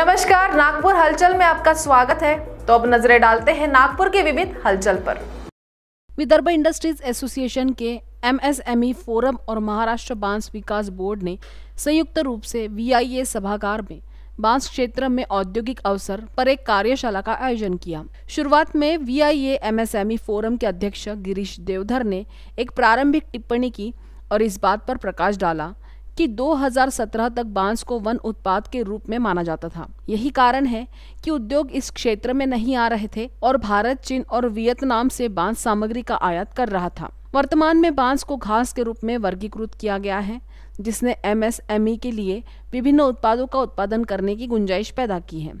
नमस्कार नागपुर हलचल में आपका स्वागत है तो अब नजरें डालते हैं नागपुर के विविध हलचल पर विदर्भ इंडस्ट्रीज एसोसिएशन के एमएसएमई फोरम और महाराष्ट्र बांस विकास बोर्ड ने संयुक्त रूप से वीआईए सभागार में बांस क्षेत्र में औद्योगिक अवसर पर एक कार्यशाला का आयोजन किया शुरुआत में वीआईए एमएसएमई फोरम के अध्यक्ष गिरीश देवधर ने एक प्रारंभिक टिप्पणी की और इस बात पर प्रकाश डाला कि 2017 तक बांस को वन उत्पाद के रूप में माना जाता था यही कारण है कि उद्योग इस क्षेत्र में नहीं आ रहे थे और भारत चीन और वियतनाम से बांस सामग्री का आयात कर रहा था वर्तमान में बांस को घास के रूप में वर्गीकृत किया गया है जिसने एम के लिए विभिन्न उत्पादों का उत्पादन करने की गुंजाइश पैदा की है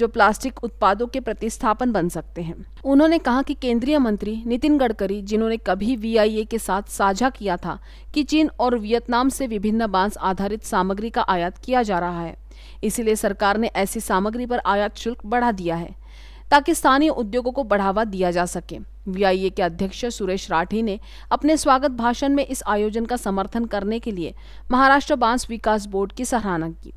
जो प्लास्टिक उत्पादों के प्रतिस्थापन बन सकते हैं उन्होंने कहा कि केंद्रीय मंत्री नितिन गडकरी जिन्होंने कभी वी के साथ साझा किया था कि चीन और वियतनाम से विभिन्न बांस आधारित सामग्री का आयात किया जा रहा है इसीलिए सरकार ने ऐसी सामग्री पर आयात शुल्क बढ़ा दिया है ताकि स्थानीय उद्योगों को बढ़ावा दिया जा सके वीआईए के अध्यक्ष सुरेश राठी ने अपने स्वागत भाषण में इस आयोजन का समर्थन करने के लिए महाराष्ट्र बांस विकास बोर्ड की सराहना की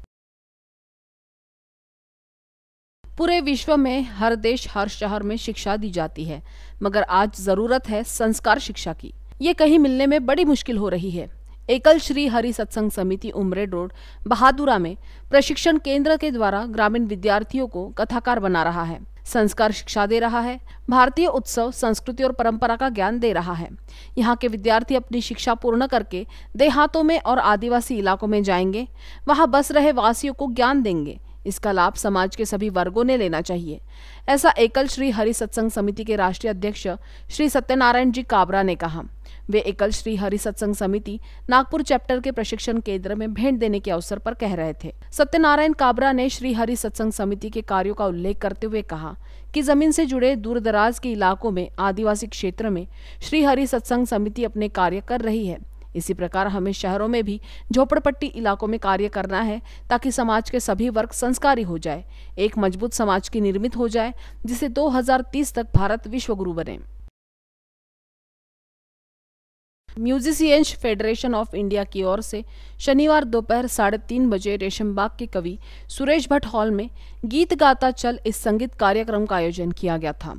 पूरे विश्व में हर देश हर शहर में शिक्षा दी जाती है मगर आज जरूरत है संस्कार शिक्षा की ये कहीं मिलने में बड़ी मुश्किल हो रही है एकल श्री हरि सत्संग समिति उमरेड रोड बहादुरा में प्रशिक्षण केंद्र के द्वारा ग्रामीण विद्यार्थियों को कथाकार बना रहा है संस्कार शिक्षा दे रहा है भारतीय उत्सव संस्कृति और परंपरा का ज्ञान दे रहा है यहाँ के विद्यार्थी अपनी शिक्षा पूर्ण करके देहातों में और आदिवासी इलाकों में जाएंगे वहाँ बस रहे वासियों को ज्ञान देंगे इसका लाभ समाज के सभी वर्गों ने लेना चाहिए ऐसा एकल श्री हरि सत्संग समिति के राष्ट्रीय अध्यक्ष श्री सत्यनारायण जी काबरा ने कहा वे एकल श्री हरि सत्संग समिति नागपुर चैप्टर के प्रशिक्षण केंद्र में भेंट देने के अवसर पर कह रहे थे सत्यनारायण काबरा ने श्री हरि सत्संग समिति के कार्यों का उल्लेख करते हुए कहा कि जमीन से जुड़े दूरदराज के इलाकों में आदिवासी क्षेत्र में श्री हरि सत्संग समिति अपने कार्य कर रही है इसी प्रकार हमें शहरों में भी झोपड़पट्टी इलाकों में कार्य करना है ताकि समाज के सभी वर्ग संस्कारी हो जाए एक मजबूत समाज की निर्मित हो जाए जिसे 2030 तक भारत विश्वगुरु बने म्यूजिशियंस फेडरेशन ऑफ इंडिया की ओर से शनिवार दोपहर साढ़े तीन बजे रेशमबाग के कवि सुरेश भट्ट हॉल में गीत गाता चल इस संगीत कार्यक्रम का आयोजन किया गया था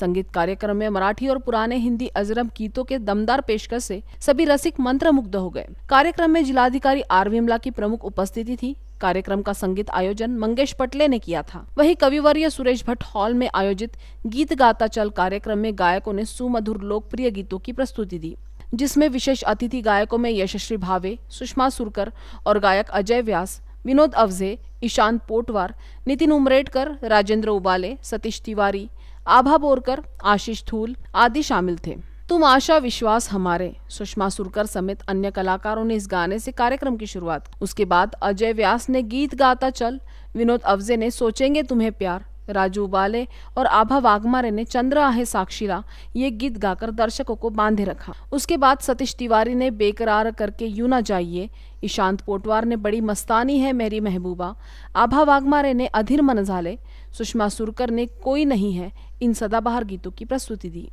संगीत कार्यक्रम में मराठी और पुराने हिंदी अजरम गीतों के दमदार पेशकश से सभी रसिक मंत्र मुग्ध हो गए कार्यक्रम में जिलाधिकारी आर विमला की प्रमुख उपस्थिति थी कार्यक्रम का संगीत आयोजन मंगेश पटले ने किया था वही कविवर्य सुरेश भट्ट हॉल में आयोजित गीत गाता चल कार्यक्रम में गायकों ने सुमधुर लोकप्रिय गीतों की प्रस्तुति दी जिसमें विशेष अतिथि गायकों में यशस्वी भावे सुषमा सुरकर और गायक अजय व्यास विनोद अवजे ईशान पोटवार नितिन उमरेडकर राजेंद्र उबाले सतीश तिवारी आभा बोरकर आशीष थूल आदि शामिल थे तुम आशा विश्वास हमारे सुषमा सुरकर समेत अन्य कलाकारों ने इस गाने से कार्यक्रम की शुरुआत उसके बाद अजय व्यास ने गीत गाता चल विनोद अवजे ने सोचेंगे तुम्हें प्यार राजू उबाले और आभा वाघमारे ने चंद्र आहे साक्षीरा ये गीत गाकर दर्शकों को बांधे रखा उसके बाद सतीश तिवारी ने बेकरार करके यू ना जाइए ईशांत पोटवार ने बड़ी मस्तानी है मेरी महबूबा आभा वाघमारे ने अधीर मन झाले सुषमा सुरकर ने कोई नहीं है इन सदाबहार गीतों की प्रस्तुति दी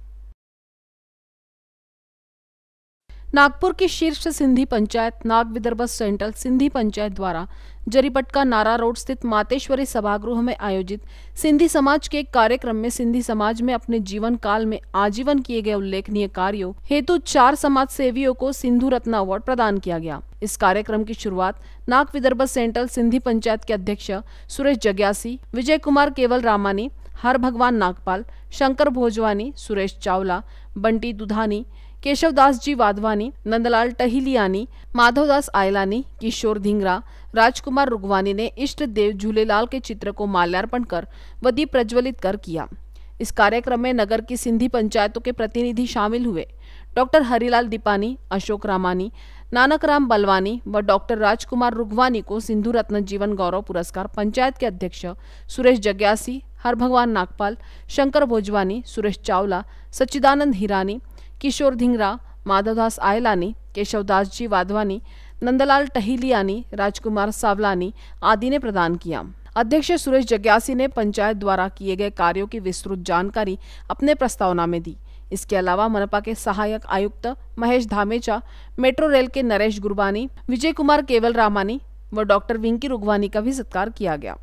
नागपुर की शीर्ष सिंधी पंचायत नाग विदर्भ सेंट्रल सिंधी पंचायत द्वारा जरीपटका नारा रोड स्थित मातेश्वरी सभागृह में आयोजित सिंधी समाज के एक कार्यक्रम में सिंधी समाज में अपने जीवन काल में आजीवन किए गए उल्लेखनीय कार्यों हेतु चार समाज सेवियों को सिंधु रत्न अवार्ड प्रदान किया गया इस कार्यक्रम की शुरुआत नाग विदर्भ सेंट्रल सिंधी पंचायत के अध्यक्ष सुरेश जग्यासी विजय कुमार केवल रामानी हर भगवान नागपाल शंकर भोजवानी सुरेश चावला बंटी दुधानी केशव दास जी वाधवानी नंदलाल टहिलियानी माधवदास आयलानी किशोर धिंगरा राजकुमार रुगवानी ने इष्ट देव झूलेलाल के चित्र को माल्यार्पण कर व दीप प्रज्वलित कर किया इस कार्यक्रम में नगर की सिंधी पंचायतों के प्रतिनिधि शामिल हुए डॉक्टर हरिलाल दीपानी अशोक रामानी नानक राम बलवानी व डॉक्टर राजकुमार रुगवानी को सिंधु रत्न जीवन गौरव पुरस्कार पंचायत के अध्यक्ष सुरेश जग्यासी हर भगवान नागपाल शंकर भोजवानी सुरेश चावला सच्चिदानंद हिरानी किशोर धिंगरा माधवदास आयलानी केशवदास जी वाधवानी नंदलाल टहिलियानी राजकुमार सावलानी आदि ने प्रदान किया अध्यक्ष सुरेश जग्यासी ने पंचायत द्वारा किए गए कार्यों की विस्तृत जानकारी अपने प्रस्तावना में दी इसके अलावा मनपा के सहायक आयुक्त महेश धामेचा मेट्रो रेल के नरेश गुरबानी विजय कुमार केवल रामानी व डॉक्टर विंकी रुगवानी का भी सत्कार किया गया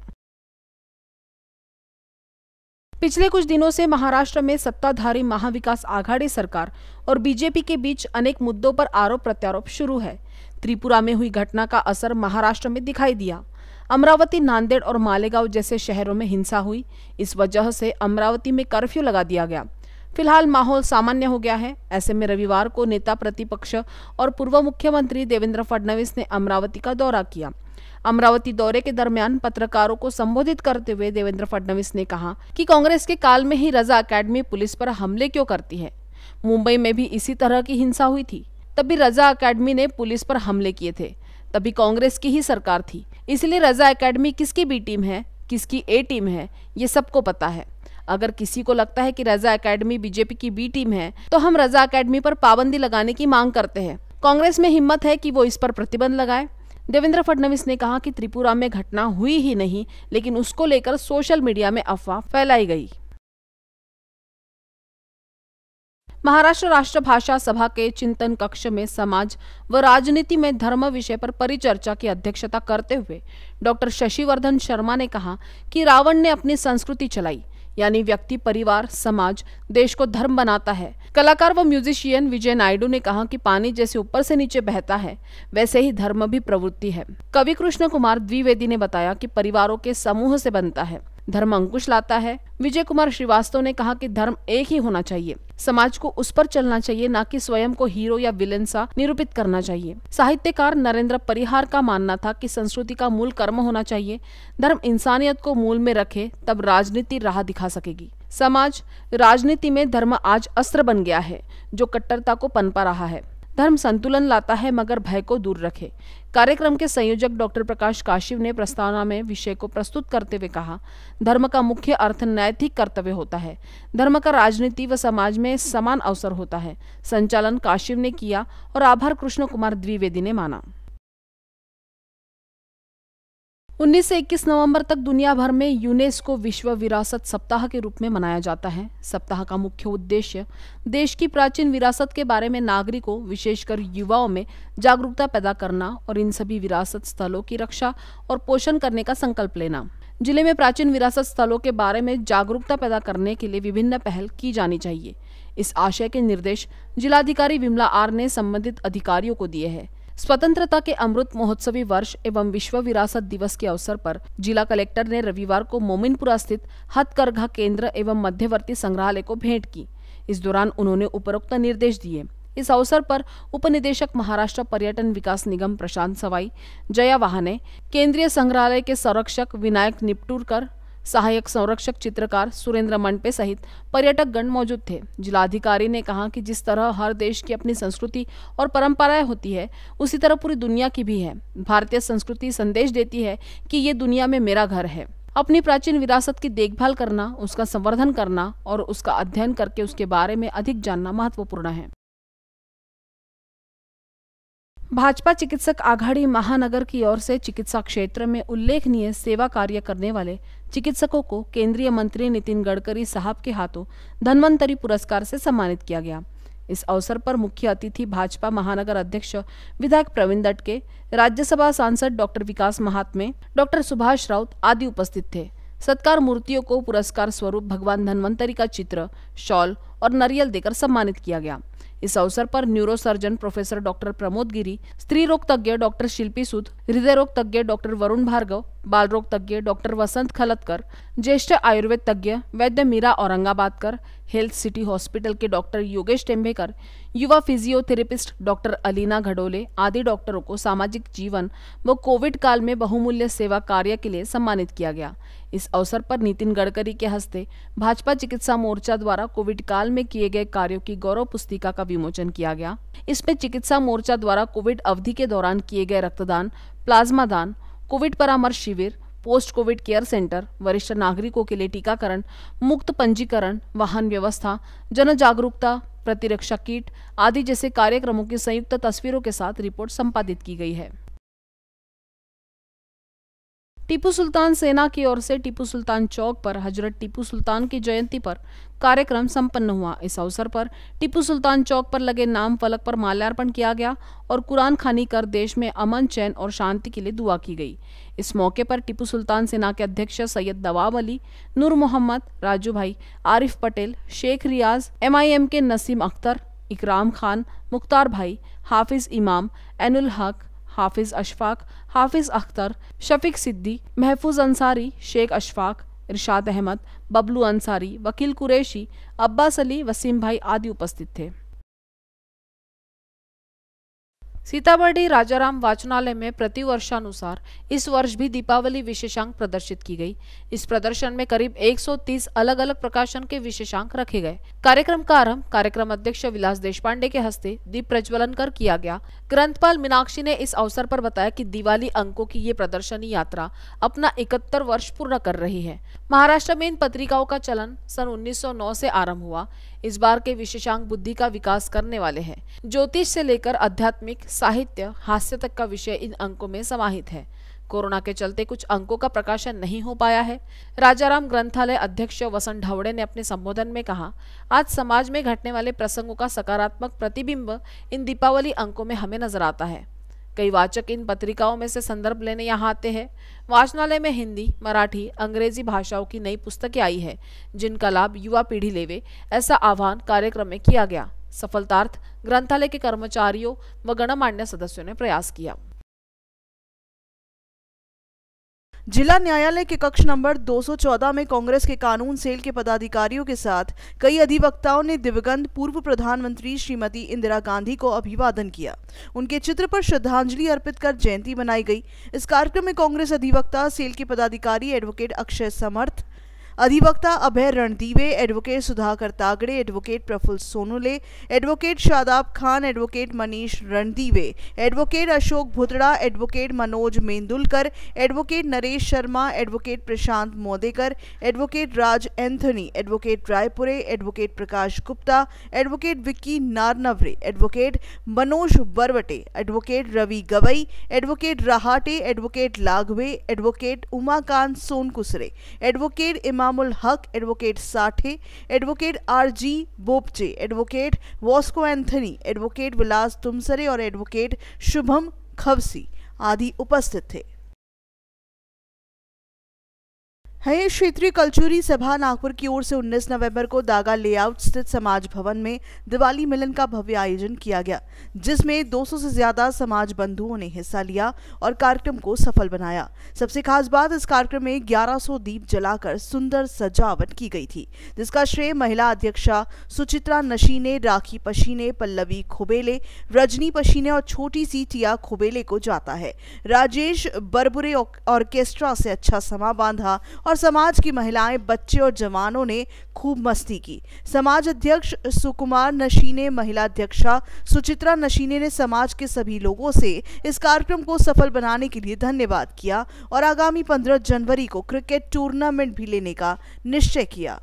पिछले कुछ दिनों से महाराष्ट्र में सत्ताधारी महाविकास आघाड़ी सरकार और बीजेपी के बीच अनेक मुद्दों पर आरोप प्रत्यारोप शुरू है त्रिपुरा में हुई घटना का असर महाराष्ट्र में दिखाई दिया अमरावती नांदेड़ और मालेगांव जैसे शहरों में हिंसा हुई इस वजह से अमरावती में कर्फ्यू लगा दिया गया फिलहाल माहौल सामान्य हो गया है ऐसे में रविवार को नेता प्रतिपक्ष और पूर्व मुख्यमंत्री देवेंद्र फडणवीस ने अमरावती का दौरा किया अमरावती दौरे के दरमियान पत्रकारों को संबोधित करते हुए देवेंद्र फडणवीस ने कहा कि कांग्रेस के काल में ही रजा अकेडमी पुलिस पर हमले क्यों करती है मुंबई में भी इसी तरह की हिंसा हुई थी तभी रजा अकेडमी ने पुलिस पर हमले किए थे तभी कांग्रेस की ही सरकार थी इसलिए रजा अकेडमी किसकी बी टीम है किसकी ए टीम है ये सबको पता है अगर किसी को लगता है कि रजा अकेडमी बीजेपी की बी टीम है तो हम रजा अकेडमी पर पाबंदी लगाने की मांग करते हैं कांग्रेस में हिम्मत है कि वो इस पर प्रतिबंध लगाए देवेंद्र फडणवीस ने कहा कि त्रिपुरा में घटना हुई ही नहीं लेकिन उसको लेकर सोशल मीडिया में अफवाह फैलाई गई महाराष्ट्र राष्ट्रभाषा सभा के चिंतन कक्ष में समाज व राजनीति में धर्म विषय पर परिचर्चा की अध्यक्षता करते हुए डॉक्टर शशिवर्धन शर्मा ने कहा कि रावण ने अपनी संस्कृति चलाई यानी व्यक्ति परिवार समाज देश को धर्म बनाता है कलाकार व म्यूजिशियन विजय नायडू ने कहा कि पानी जैसे ऊपर से नीचे बहता है वैसे ही धर्म भी प्रवृत्ति है कवि कृष्ण कुमार द्विवेदी ने बताया कि परिवारों के समूह से बनता है धर्म अंकुश लाता है विजय कुमार श्रीवास्तव ने कहा कि धर्म एक ही होना चाहिए समाज को उस पर चलना चाहिए न कि स्वयं को हीरो या विलेन सा निरूपित करना चाहिए साहित्यकार नरेंद्र परिहार का मानना था कि संस्कृति का मूल कर्म होना चाहिए धर्म इंसानियत को मूल में रखे तब राजनीति राह दिखा सकेगी समाज राजनीति में धर्म आज अस्त्र बन गया है जो कट्टरता को पनपा रहा है धर्म संतुलन लाता है मगर भय को दूर रखे कार्यक्रम के संयोजक डॉक्टर प्रकाश काशिव ने प्रस्तावना में विषय को प्रस्तुत करते हुए कहा धर्म का मुख्य अर्थ नैतिक कर्तव्य होता है धर्म का राजनीति व समाज में समान अवसर होता है संचालन काशिव ने किया और आभार कृष्ण कुमार द्विवेदी ने माना 19 से 21 नवंबर तक दुनिया भर में यूनेस्को विश्व विरासत सप्ताह के रूप में मनाया जाता है सप्ताह का मुख्य उद्देश्य देश की प्राचीन विरासत के बारे में नागरिकों विशेषकर युवाओं में जागरूकता पैदा करना और इन सभी विरासत स्थलों की रक्षा और पोषण करने का संकल्प लेना जिले में प्राचीन विरासत स्थलों के बारे में जागरूकता पैदा करने के लिए विभिन्न पहल की जानी चाहिए इस आशय के निर्देश जिलाधिकारी विमला आर ने संबंधित अधिकारियों को दिए हैं स्वतंत्रता के अमृत महोत्सवी वर्ष एवं विश्व विरासत दिवस के अवसर पर जिला कलेक्टर ने रविवार को मोमिनपुरा स्थित हथकरघा केंद्र एवं मध्यवर्ती संग्रहालय को भेंट की इस दौरान उन्होंने उपरोक्त निर्देश दिए इस अवसर पर उपनिदेशक महाराष्ट्र पर्यटन विकास निगम प्रशांत सवाई जया वाहने केंद्रीय संग्रहालय के संरक्षक विनायक निपटूरकर सहायक संरक्षक चित्रकार सुरेंद्र मंडपे सहित पर्यटक गण मौजूद थे जिलाधिकारी ने कहा कि जिस तरह हर देश की अपनी संस्कृति और परंपराएं होती है उसी तरह पूरी दुनिया की भी है भारतीय संस्कृति संदेश देती है कि ये दुनिया में मेरा घर है अपनी प्राचीन विरासत की देखभाल करना उसका संवर्धन करना और उसका अध्ययन करके उसके बारे में अधिक जानना महत्वपूर्ण है भाजपा चिकित्सक आघाड़ी महानगर की ओर से चिकित्सा क्षेत्र में उल्लेखनीय सेवा कार्य करने वाले चिकित्सकों को केंद्रीय मंत्री नितिन गडकरी साहब के हाथों धनवंतरी पुरस्कार से सम्मानित किया गया इस अवसर पर मुख्य अतिथि भाजपा महानगर अध्यक्ष विधायक प्रवीण दटके राज्यसभा सांसद डॉक्टर विकास महात्मे डॉक्टर सुभाष राउत आदि उपस्थित थे सत्कार मूर्तियों को पुरस्कार स्वरूप भगवान धन्वंतरी का चित्र शॉल और नरियल देकर सम्मानित किया गया इस अवसर पर neurosurgeon professor doctor Pramod Giri स्त्री रोग तज्ञ डॉक्टर शिल्पी सुद हृदय रोग तज्ञ डॉक्टर वरुण भार्गव बालरोग तज्ञ डॉक्टर वसंत खलतकर ज्येष्ठ आयुर्वेद तज्ञ वैद्य Meera Aurangabadkar Health City Hospital के डॉक्टर योगेश टेम्भेकर युवा फिजियोथेरेपिस्ट डॉक्टर अलीना घडोले आदि डॉक्टरों को सामाजिक जीवन व कोविड काल में बहुमूल्य सेवा कार्य के लिए सम्मानित किया गया इस अवसर पर नितिन गडकरी के हस्ते भाजपा चिकित्सा मोर्चा द्वारा कोविड काल में किए गए कार्यों की गौरव पुस्तिका का विमोचन किया गया इसमें चिकित्सा मोर्चा द्वारा कोविड अवधि के दौरान किए गए रक्तदान प्लाज्मा दान कोविड परामर्श शिविर पोस्ट कोविड केयर सेंटर वरिष्ठ नागरिकों के लिए टीकाकरण मुक्त पंजीकरण वाहन व्यवस्था जन जागरूकता प्रतिरक्षा किट आदि जैसे कार्यक्रमों की संयुक्त तस्वीरों के साथ रिपोर्ट संपादित की गई है टीपू सुल्तान सेना की ओर से टीपू सुल्तान चौक पर हजरत टीपू सुल्तान की जयंती पर कार्यक्रम संपन्न हुआ इस अवसर पर टीपू सुल्तान चौक पर लगे नाम फलक पर माल्यार्पण किया गया और कुरान खानी कर देश में अमन चैन और शांति के लिए दुआ की गई इस मौके पर टीपू सुल्तान सेना के अध्यक्ष सैयद दवाब अली नूर मोहम्मद राजू भाई आरिफ पटेल शेख रियाज एम के नसीम अख्तर इकराम खान मुख्तार भाई हाफिज इमाम एनुल हक हाफिज़ अशफाक हाफिज़ अख्तर शफीक सिद्दी महफूज अंसारी शेख अशफाक इरशाद अहमद बबलू अंसारी वकील कुरैशी अब्बास अली वसीम भाई आदि उपस्थित थे सीतामढ़ी राजाराम वाचनालय में प्रति वर्षानुसार इस वर्ष भी दीपावली विशेषांक प्रदर्शित की गई इस प्रदर्शन में करीब 130 अलग अलग प्रकाशन के विशेषांक रखे गए कार्यक्रम का आरंभ कार्यक्रम अध्यक्ष विलास देशपांडे के हस्ते दीप प्रज्वलन कर किया गया ग्रंथपाल मीनाक्षी ने इस अवसर पर बताया कि दिवाली अंकों की ये प्रदर्शनी यात्रा अपना इकहत्तर वर्ष पूर्ण कर रही है महाराष्ट्र में इन पत्रिकाओं का चलन सन उन्नीस से आरम्भ हुआ इस बार के विशेषांक बुद्धि का विकास करने वाले हैं ज्योतिष से लेकर आध्यात्मिक साहित्य हास्य तक का विषय इन अंकों में समाहित है कोरोना के चलते कुछ अंकों का प्रकाशन नहीं हो पाया है राजाराम ग्रंथालय अध्यक्ष वसंत ढावड़े ने अपने संबोधन में कहा आज समाज में घटने वाले प्रसंगों का सकारात्मक प्रतिबिंब इन दीपावली अंकों में हमें नजर आता है कई वाचक इन पत्रिकाओं में से संदर्भ लेने यहाँ आते हैं वाचनालय में हिंदी मराठी अंग्रेजी भाषाओं की नई पुस्तकें आई है जिनका लाभ युवा पीढ़ी लेवे ऐसा आह्वान कार्यक्रम में किया गया सफलतार्थ ग्रंथालय के कर्मचारियों व गणमान्य सदस्यों ने प्रयास किया जिला न्यायालय के कक्ष नंबर 214 में कांग्रेस के कानून सेल के पदाधिकारियों के साथ कई अधिवक्ताओं ने दिवंगत पूर्व प्रधानमंत्री श्रीमती इंदिरा गांधी को अभिवादन किया उनके चित्र पर श्रद्धांजलि अर्पित कर जयंती मनाई गई इस कार्यक्रम में कांग्रेस अधिवक्ता सेल के पदाधिकारी एडवोकेट अक्षय समर्थ अधिवक्ता Abhay Randive advocate Sudhakar Tagde advocate Praful Sonule advocate Shadab Khan advocate Manish Randive advocate Ashok Bhutada advocate Manoj Mendulkar advocate Naresh Sharma advocate Prashant Modekar advocate Raj Anthony advocate Raipure advocate Prakash Gupta advocate Vicky Naranavare advocate Manoj Barwate advocate Ravi Gawai advocate Rahate advocate Laghave advocate Umakant Sonkusare advocate Imam Inamul Haq advocate Sathe advocate R G Bopche advocate Vasco Anthony advocate Vilas तुमसरे और एडवोकेट शुभम खवसी आदि उपस्थित थे है क्षेत्रीय कल्चुरी सभा नागपुर की ओर से 19 नवंबर को दागा लेआउट स्थित समाज भवन में दिवाली मिलन का भव्य आयोजन किया गया जिसमें 200 से ज्यादा समाज बंधुओं ने हिस्सा लिया और कार्यक्रम को सफल बनाया सबसे खास बात इस कार्यक्रम में 1100 दीप जलाकर सुंदर सजावट की गई थी जिसका श्रेय महिला अध्यक्षा सुचित्रा नशीने राखी पशीने पल्लवी खुबेले रजनी पशीने और छोटी सी टिया खुबेले को जाता है राजेश बरबुरे ऑर्केस्ट्रा से अच्छा समा बांधा और समाज की महिलाएं बच्चे और जवानों ने खूब मस्ती की समाज अध्यक्ष सुकुमार नशीने महिला अध्यक्षा सुचित्रा नशीने ने समाज के सभी लोगों से इस कार्यक्रम को सफल बनाने के लिए धन्यवाद किया और आगामी पंद्रह जनवरी को क्रिकेट टूर्नामेंट भी लेने का निश्चय किया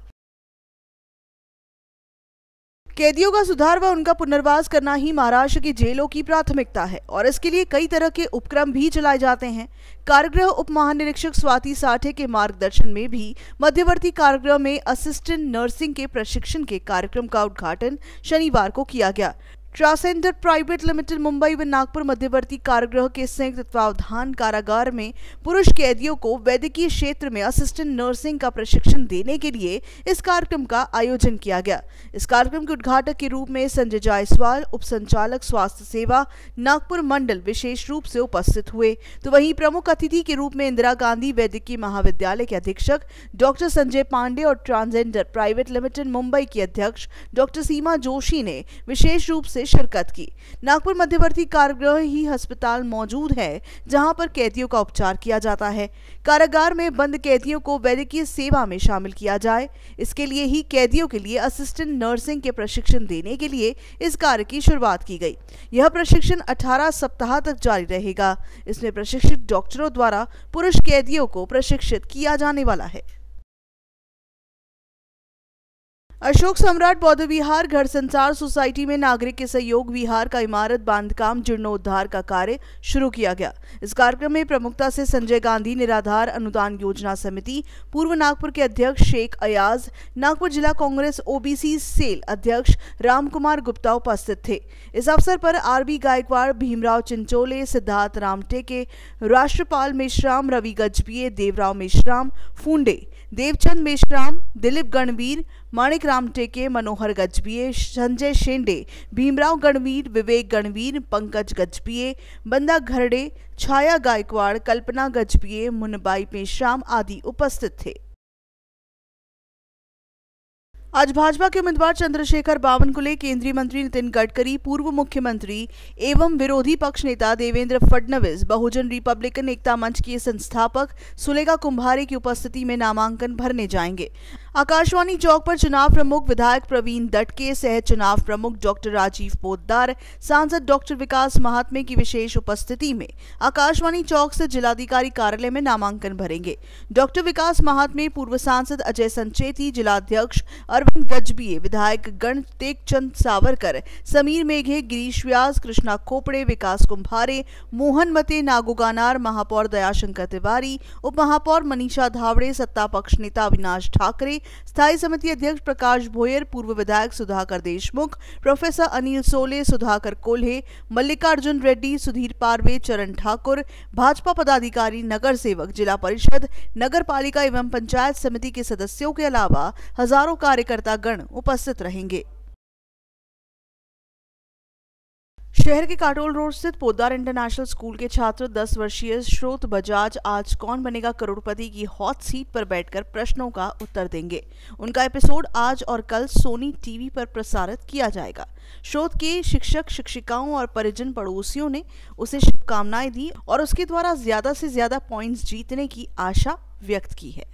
कैदियों का सुधार व उनका पुनर्वास करना ही महाराष्ट्र की जेलों की प्राथमिकता है और इसके लिए कई तरह के उपक्रम भी चलाए जाते हैं कारागृह उप महानिरीक्षक स्वाति साठे के मार्गदर्शन में भी मध्यवर्ती कारागृह में असिस्टेंट नर्सिंग के प्रशिक्षण के कार्यक्रम का उद्घाटन शनिवार को किया गया ट्रांसेंडर प्राइवेट लिमिटेड मुंबई व नागपुर मध्यवर्ती कारागृह के संयुक्त तत्वावधान कारागार में पुरुष कैदियों को वैद्यकीय क्षेत्र में असिस्टेंट नर्सिंग का प्रशिक्षण देने के लिए इस कार्यक्रम का आयोजन किया गया इस कार्यक्रम के उद्घाटक के रूप में संजय जायसवाल उप संचालक स्वास्थ्य सेवा नागपुर मंडल विशेष रूप से उपस्थित हुए तो वही प्रमुख अतिथि के रूप में इंदिरा गांधी वैद्यकीय महाविद्यालय के अधीक्षक डॉक्टर संजय पांडे और ट्रांसजेंडर प्राइवेट लिमिटेड मुंबई की अध्यक्ष डॉक्टर सीमा जोशी ने विशेष रूप से शिरकत की नागपुर मध्यवर्ती कारागृह ही अस्पताल मौजूद है जहां पर कैदियों का उपचार किया जाता है कारागार में बंद कैदियों को वैद्यकीय सेवा में शामिल किया जाए इसके लिए ही कैदियों के लिए असिस्टेंट नर्सिंग के प्रशिक्षण देने के लिए इस कार्य की शुरुआत की गई यह प्रशिक्षण अठारह सप्ताह तक जारी रहेगा इसमें प्रशिक्षित डॉक्टरों द्वारा पुरुष कैदियों को प्रशिक्षित किया जाने वाला है अशोक सम्राट बौद्ध विहार घर संसार सोसाइटी में नागरिक के सहयोग विहार का इमारत बांधकाम जीर्णोद्धार का कार्य शुरू किया गया इस कार्यक्रम में प्रमुखता से संजय गांधी निराधार अनुदान योजना समिति पूर्व नागपुर के अध्यक्ष शेख अयाज नागपुर जिला कांग्रेस ओबीसी सेल अध्यक्ष रामकुमार गुप्ता उपस्थित थे इस अवसर पर आरबी गायकवाड़ भीमराव चिंचोले सिद्धार्थ रामटेके राष्ट्रपाल मेश्राम रवि गजबीए देवराव मेश्राम फूंडे देवचंद मेशराम दिलीप गणवीर माणिक राम टेके मनोहर गजबीये संजय शेंडे भीमराव गणवीर विवेक गणवीर पंकज गजबीये बंदा घरडे छाया गायकवाड़ कल्पना गजबीये मुनबाई मेशराम आदि उपस्थित थे आज भाजपा के उम्मीदवार चंद्रशेखर बावनकुले केंद्रीय मंत्री नितिन गडकरी पूर्व मुख्यमंत्री एवं विरोधी पक्ष नेता देवेंद्र फडणवीस बहुजन रिपब्लिकन एकता मंच के संस्थापक सुलेगा कुंभारे की उपस्थिति में नामांकन भरने जाएंगे आकाशवाणी चौक पर चुनाव प्रमुख विधायक प्रवीण दटके सह चुनाव प्रमुख डॉक्टर राजीव पोदार सांसद डॉक्टर विकास महात्मे की विशेष उपस्थिति में आकाशवाणी चौक से जिलाधिकारी कार्यालय में नामांकन भरेंगे डॉक्टर विकास महात्मे पूर्व सांसद अजय संचेती जिलाध्यक्ष अरविंद गजबी विधायक गण चंद सावरकर समीर मेघे गिरीश व्यास कृष्णा खोपड़े विकास कुंभारे मोहन मते नागोगानार महापौर दयाशंकर तिवारी उप महापौर मनीषा धावड़े सत्ता पक्ष नेता अविनाश ठाकरे स्थायी समिति अध्यक्ष प्रकाश भोयर पूर्व विधायक सुधाकर देशमुख प्रोफेसर अनिल सोले सुधाकर कोल्हे मल्लिकार्जुन रेड्डी सुधीर पारवे चरण ठाकुर भाजपा पदाधिकारी नगर सेवक जिला परिषद नगर पालिका एवं पंचायत समिति के सदस्यों के अलावा हजारों कार्यकर्ता कार्यकर्ता गण उपस्थित रहेंगे शहर के काटोल रोड स्थित पोदार इंटरनेशनल स्कूल के छात्र 10 वर्षीय श्रोत बजाज आज कौन बनेगा करोड़पति की हॉट सीट पर बैठकर प्रश्नों का उत्तर देंगे उनका एपिसोड आज और कल सोनी टीवी पर प्रसारित किया जाएगा श्रोत के शिक्षक शिक्षिकाओं और परिजन पड़ोसियों ने उसे शुभकामनाएं दी और उसके द्वारा ज्यादा से ज्यादा पॉइंट्स जीतने की आशा व्यक्त की है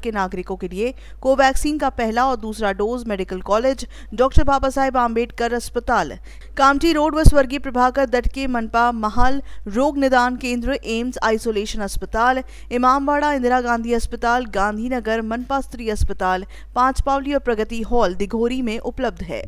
के नागरिकों के लिए कोवैक्सीन का पहला और दूसरा dose medical college doctor Babasaheb Ambedkar अस्पताल कामटी रोड व स्वर्गीय प्रभाकर दट के मनपा महल रोग निदान केंद्र एम्स आइसोलेशन अस्पताल इमामबाड़ा इंदिरा गांधी अस्पताल गांधीनगर मनपा स्त्री अस्पताल पांच पावली और प्रगति हॉल दिघोरी में उपलब्ध है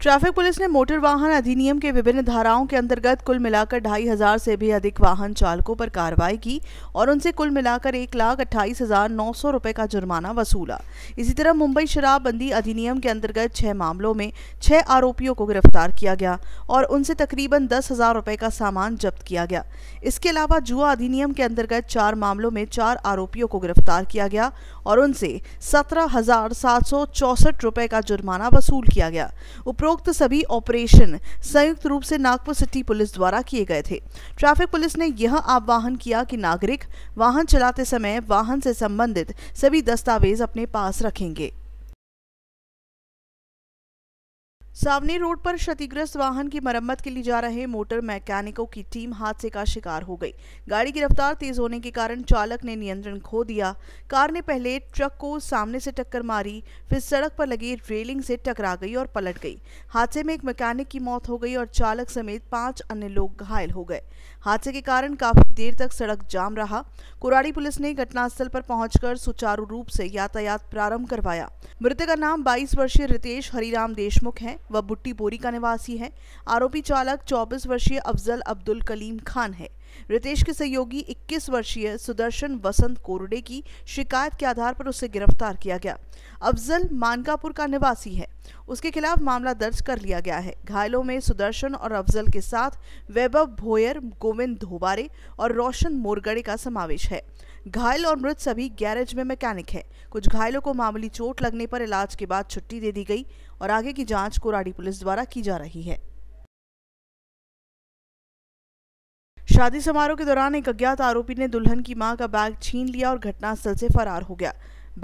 ट्रैफिक पुलिस ने मोटर वाहन अधिनियम के विभिन्न धाराओं के अंतर्गत कुल मिलाकर ढाई हजार से भी अधिक वाहन चालकों पर कार्रवाई की और उनसे कुल मिलाकर एक लाख अट्ठाईस हजार नौ सौ रुपए का जुर्माना वसूला इसी तरह मुंबई शराबबंदी अधिनियम के अंतर्गत छह मामलों में छह आरोपियों को गिरफ्तार किया गया और उनसे तकरीबन दस हजार रुपये का सामान जब्त किया गया इसके अलावा जुआ अधिनियम के अंतर्गत चार मामलों में चार आरोपियों को गिरफ्तार किया गया और उनसे सत्रह हजार सात सौ चौसठ रुपये का जुर्माना वसूल किया गया उपरोक्त सभी ऑपरेशन संयुक्त रूप से नागपुर सिटी पुलिस द्वारा किए गए थे ट्रैफिक पुलिस ने यह आह्वान किया कि नागरिक वाहन चलाते समय वाहन से संबंधित सभी दस्तावेज अपने पास रखेंगे सावनी रोड पर क्षतिग्रस्त वाहन की मरम्मत के लिए जा रहे मोटर मैकेनिकों की टीम हादसे का शिकार हो गई गाड़ी की रफ्तार तेज होने के कारण चालक ने नियंत्रण खो दिया कार ने पहले ट्रक को सामने से टक्कर मारी फिर सड़क पर लगी रेलिंग से टकरा गई और पलट गई हादसे में एक मैकेनिक की मौत हो गई और चालक समेत पांच अन्य लोग घायल हो गए हादसे के कारण काफी देर तक सड़क जाम रहा कुराड़ी पुलिस ने घटनास्थल पर पहुंचकर सुचारू रूप से यातायात प्रारंभ करवाया मृतक का नाम 22 वर्षीय रितेश हरिराम देशमुख है वह बुट्टी बोरी का निवासी है आरोपी चालक 24 वर्षीय अफजल अब्दुल कलीम खान है रितेश के सहयोगी 21 वर्षीय सुदर्शन वसंत कोरडे की शिकायत के आधार पर उसे गिरफ्तार किया गया अफजल मानकापुर का निवासी है उसके खिलाफ मामला दर्ज कर लिया गया है घायलों में सुदर्शन और अफजल के साथ वैभव भोयर गोविंद धोबारे और रोशन मोरगड़े का समावेश है घायल और मृत सभी गैरेज में मैकेनिक है कुछ घायलों को मामूली चोट लगने पर इलाज के बाद छुट्टी दे दी गई और आगे की जांच कोराडी पुलिस द्वारा की जा रही है शादी समारोह के दौरान एक अज्ञात आरोपी ने दुल्हन की मां का बैग छीन लिया और घटनास्थल से फरार हो गया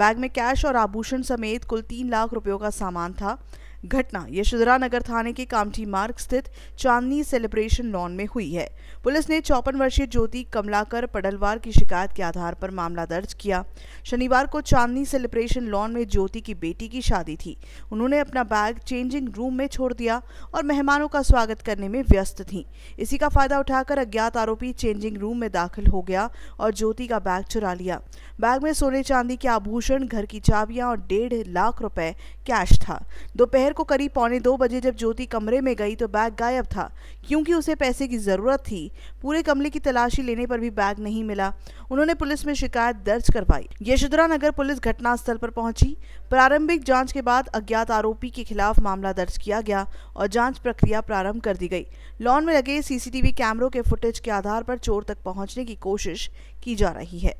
बैग में कैश और आभूषण समेत कुल तीन लाख रुपयों का सामान था घटना यशोधरा नगर थाने के कामठी मार्ग स्थित चांदनी सेलिब्रेशन लॉन में हुई है पुलिस ने चौपन वर्षीय ज्योति कमलाकर पडलवार की शिकायत के आधार पर मामला दर्ज किया शनिवार को चांदनी सेलिब्रेशन लॉन में ज्योति की बेटी की शादी थी उन्होंने अपना बैग चेंजिंग रूम में छोड़ दिया और मेहमानों का स्वागत करने में व्यस्त थी इसी का फायदा उठाकर अज्ञात आरोपी चेंजिंग रूम में दाखिल हो गया और ज्योति का बैग चुरा लिया बैग में सोने चांदी के आभूषण घर की चाबियां और डेढ़ लाख रुपए कैश था दोपहर दोपहर को करीब पौने दो बजे जब ज्योति कमरे में गई तो बैग गायब था क्योंकि उसे पैसे की ज़रूरत थी पूरे कमरे की तलाशी लेने पर भी बैग नहीं मिला उन्होंने पुलिस में शिकायत दर्ज करवाई यशोधरा नगर पुलिस घटनास्थल पर पहुंची प्रारंभिक जांच के बाद अज्ञात आरोपी के खिलाफ मामला दर्ज किया गया और जांच प्रक्रिया प्रारंभ कर दी गई लॉन में लगे सीसीटीवी कैमरों के फुटेज के आधार पर चोर तक पहुंचने की कोशिश की जा रही है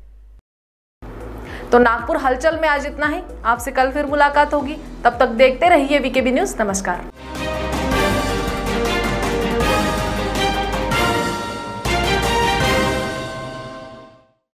तो नागपुर हलचल में आज इतना ही आपसे कल फिर मुलाकात होगी तब तक देखते रहिए वीकेबी न्यूज़ नमस्कार